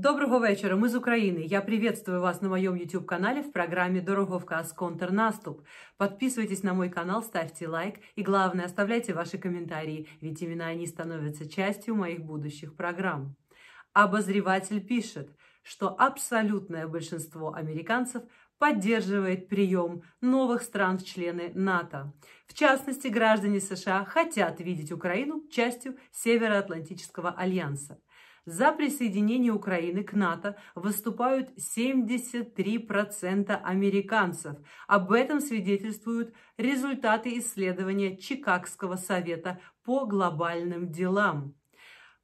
Доброго вечера, мы из Украины. Я приветствую вас на моем YouTube-канале в программе «Дороговказ. Контрнаступ». Подписывайтесь на мой канал, ставьте лайк и, главное, оставляйте ваши комментарии, ведь именно они становятся частью моих будущих программ. Обозреватель пишет, что абсолютное большинство американцев поддерживает прием новых стран в члены НАТО. В частности, граждане США хотят видеть Украину частью Североатлантического альянса – за присоединение Украины к НАТО выступают 73% американцев. Об этом свидетельствуют результаты исследования Чикагского совета по глобальным делам.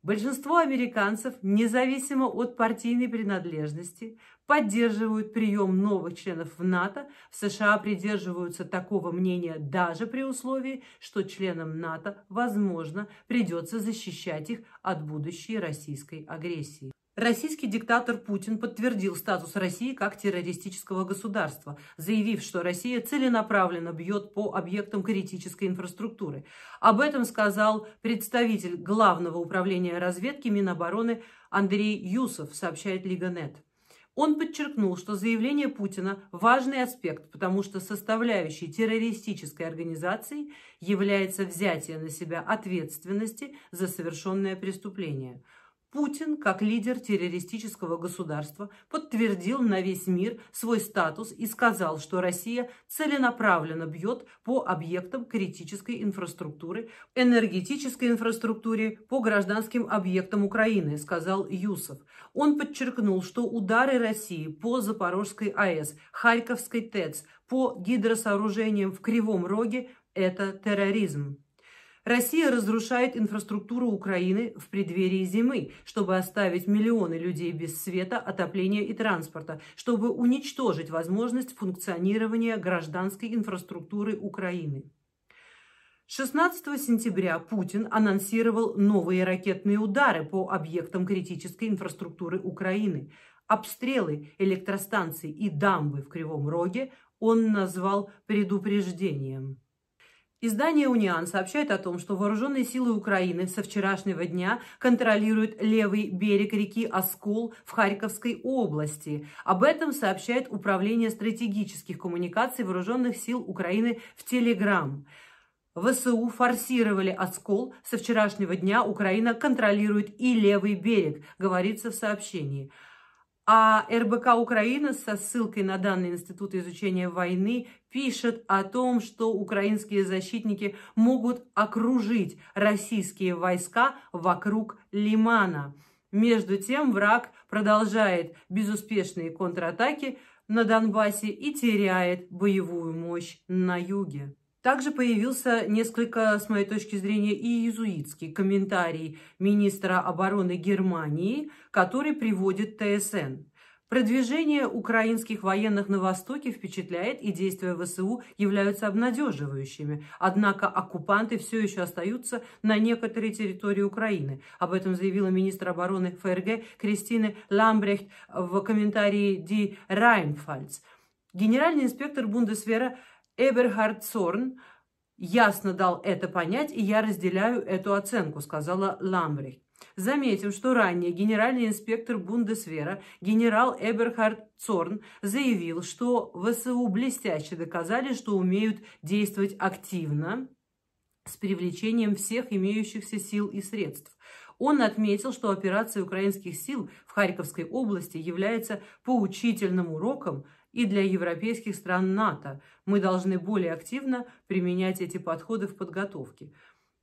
Большинство американцев, независимо от партийной принадлежности, поддерживают прием новых членов в НАТО. В США придерживаются такого мнения даже при условии, что членам НАТО, возможно, придется защищать их от будущей российской агрессии. Российский диктатор Путин подтвердил статус России как террористического государства, заявив, что Россия целенаправленно бьет по объектам критической инфраструктуры. Об этом сказал представитель Главного управления разведки Минобороны Андрей Юсов, сообщает Лиганет. Он подчеркнул, что заявление Путина – важный аспект, потому что составляющей террористической организации является взятие на себя ответственности за совершенное преступление – Путин, как лидер террористического государства, подтвердил на весь мир свой статус и сказал, что Россия целенаправленно бьет по объектам критической инфраструктуры, энергетической инфраструктуре, по гражданским объектам Украины, сказал Юсов. Он подчеркнул, что удары России по Запорожской АЭС, Харьковской ТЭЦ, по гидросооружениям в Кривом Роге – это терроризм. Россия разрушает инфраструктуру Украины в преддверии зимы, чтобы оставить миллионы людей без света, отопления и транспорта, чтобы уничтожить возможность функционирования гражданской инфраструктуры Украины. 16 сентября Путин анонсировал новые ракетные удары по объектам критической инфраструктуры Украины. Обстрелы электростанций и дамбы в Кривом Роге он назвал предупреждением. Издание «Униан» сообщает о том, что вооруженные силы Украины со вчерашнего дня контролируют левый берег реки Оскол в Харьковской области. Об этом сообщает Управление стратегических коммуникаций вооруженных сил Украины в Телеграм. ВСУ форсировали оскол. Со вчерашнего дня Украина контролирует и левый берег, говорится в сообщении. А РБК Украина со ссылкой на данные Института изучения войны пишет о том, что украинские защитники могут окружить российские войска вокруг Лимана. Между тем враг продолжает безуспешные контратаки на Донбассе и теряет боевую мощь на юге. Также появился несколько, с моей точки зрения, и иезуитский комментарий министра обороны Германии, который приводит ТСН. Продвижение украинских военных на Востоке впечатляет, и действия ВСУ являются обнадеживающими. Однако оккупанты все еще остаются на некоторой территории Украины. Об этом заявила министр обороны ФРГ Кристина Ламбрехт в комментарии Ди Райнфальц. Генеральный инспектор Бундесвера Эберхард Сорн ясно дал это понять, и я разделяю эту оценку», — сказала Ламбрихт. Заметим, что ранее генеральный инспектор Бундесвера генерал Эберхард Цорн заявил, что ВСУ блестяще доказали, что умеют действовать активно с привлечением всех имеющихся сил и средств. Он отметил, что операция украинских сил в Харьковской области является поучительным уроком – и для европейских стран НАТО. Мы должны более активно применять эти подходы в подготовке.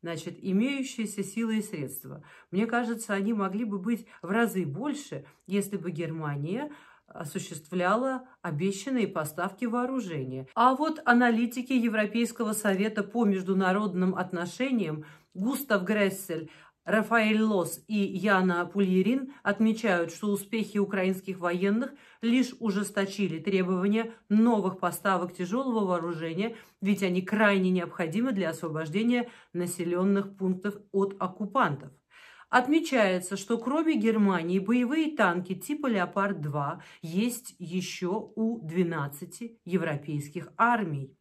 Значит, имеющиеся силы и средства. Мне кажется, они могли бы быть в разы больше, если бы Германия осуществляла обещанные поставки вооружения. А вот аналитики Европейского совета по международным отношениям Густав Грессель Рафаэль Лос и Яна Пульерин отмечают, что успехи украинских военных лишь ужесточили требования новых поставок тяжелого вооружения, ведь они крайне необходимы для освобождения населенных пунктов от оккупантов. Отмечается, что кроме Германии боевые танки типа «Леопард-2» есть еще у 12 европейских армий.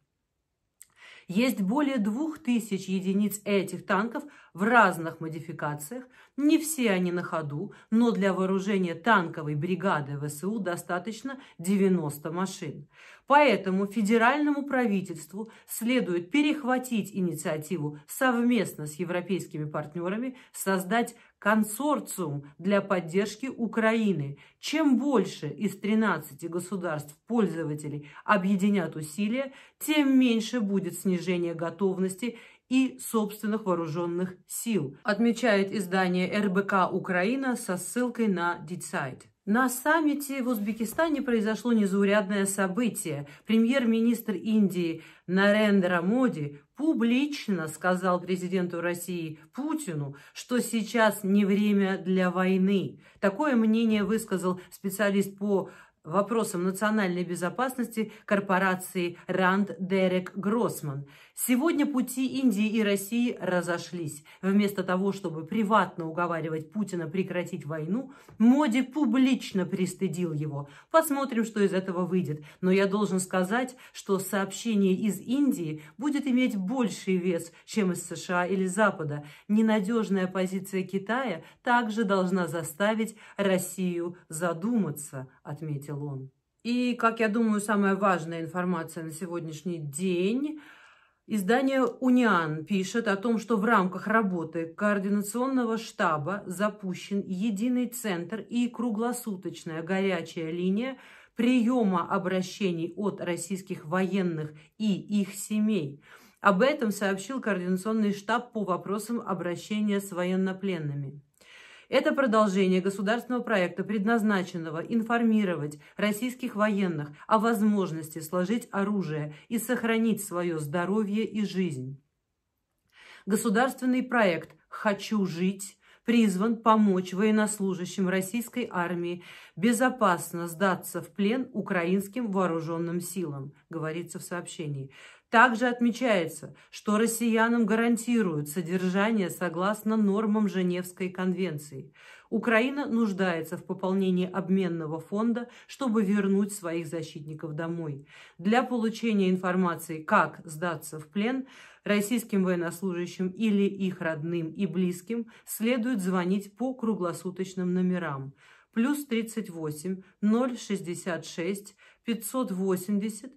Есть более 2000 единиц этих танков в разных модификациях, не все они на ходу, но для вооружения танковой бригады ВСУ достаточно 90 машин. Поэтому федеральному правительству следует перехватить инициативу совместно с европейскими партнерами создать консорциум для поддержки Украины. Чем больше из 13 государств-пользователей объединят усилия, тем меньше будет снижение готовности и собственных вооруженных сил, отмечает издание РБК «Украина» со ссылкой на Дитсайт. На саммите в Узбекистане произошло незаурядное событие. Премьер-министр Индии Нарендра Моди публично сказал президенту России Путину, что сейчас не время для войны. Такое мнение высказал специалист по вопросам национальной безопасности корпорации Ранд Дерек Гроссман. Сегодня пути Индии и России разошлись. Вместо того, чтобы приватно уговаривать Путина прекратить войну, Моди публично пристыдил его. Посмотрим, что из этого выйдет. Но я должен сказать, что сообщение из Индии будет иметь больший вес, чем из США или Запада. Ненадежная позиция Китая также должна заставить Россию задуматься, отметил ответил он. И, как я думаю, самая важная информация на сегодняшний день. Издание «Униан» пишет о том, что в рамках работы координационного штаба запущен единый центр и круглосуточная горячая линия приема обращений от российских военных и их семей. Об этом сообщил Координационный штаб по вопросам обращения с военнопленными. Это продолжение государственного проекта, предназначенного информировать российских военных о возможности сложить оружие и сохранить свое здоровье и жизнь. Государственный проект «Хочу жить» призван помочь военнослужащим российской армии безопасно сдаться в плен украинским вооруженным силам, говорится в сообщении. Также отмечается, что россиянам гарантируют содержание согласно нормам Женевской конвенции. Украина нуждается в пополнении обменного фонда, чтобы вернуть своих защитников домой. Для получения информации, как сдаться в плен, российским военнослужащим или их родным и близким следует звонить по круглосуточным номерам плюс 38 066 580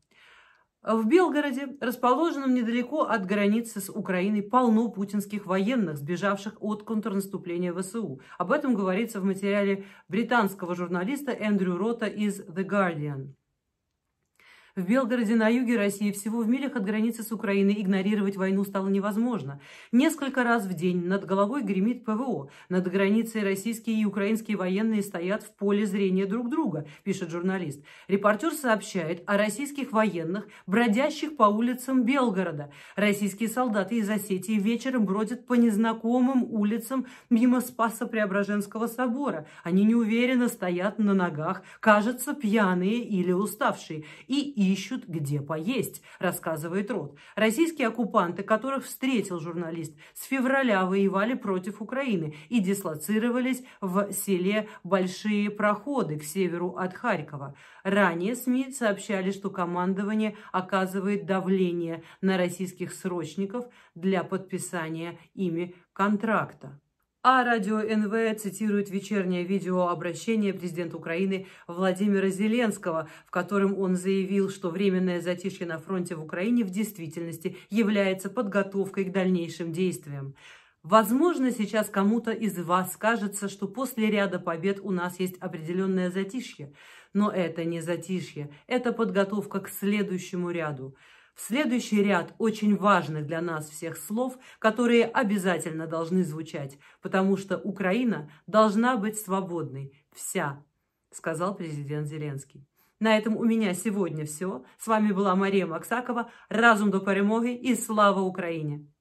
В Белгороде, расположенном недалеко от границы с Украиной, полно путинских военных, сбежавших от контрнаступления ВСУ. Об этом говорится в материале британского журналиста Эндрю Рота из The Guardian. В Белгороде на юге России, всего в милях от границы с Украиной, игнорировать войну стало невозможно. Несколько раз в день над головой гремит ПВО. Над границей российские и украинские военные стоят в поле зрения друг друга, пишет журналист. Репортер сообщает о российских военных, бродящих по улицам Белгорода. Российские солдаты из Осетии вечером бродят по незнакомым улицам мимо Спаса Преображенского собора. Они неуверенно стоят на ногах, кажется, пьяные или уставшие. И ищут, где поесть, рассказывает Рот. Российские оккупанты, которых встретил журналист, с февраля воевали против Украины и дислоцировались в селе Большие Проходы к северу от Харькова. Ранее СМИ сообщали, что командование оказывает давление на российских срочников для подписания ими контракта. А радио НВ цитирует вечернее видеообращение президента Украины Владимира Зеленского, в котором он заявил, что временное затишье на фронте в Украине в действительности является подготовкой к дальнейшим действиям. Возможно, сейчас кому-то из вас кажется, что после ряда побед у нас есть определенное затишье. Но это не затишье, это подготовка к следующему ряду. Следующий ряд очень важных для нас всех слов, которые обязательно должны звучать, потому что Украина должна быть свободной. Вся, сказал президент Зеленский. На этом у меня сегодня все. С вами была Мария Максакова. Разум до перемоги и слава Украине!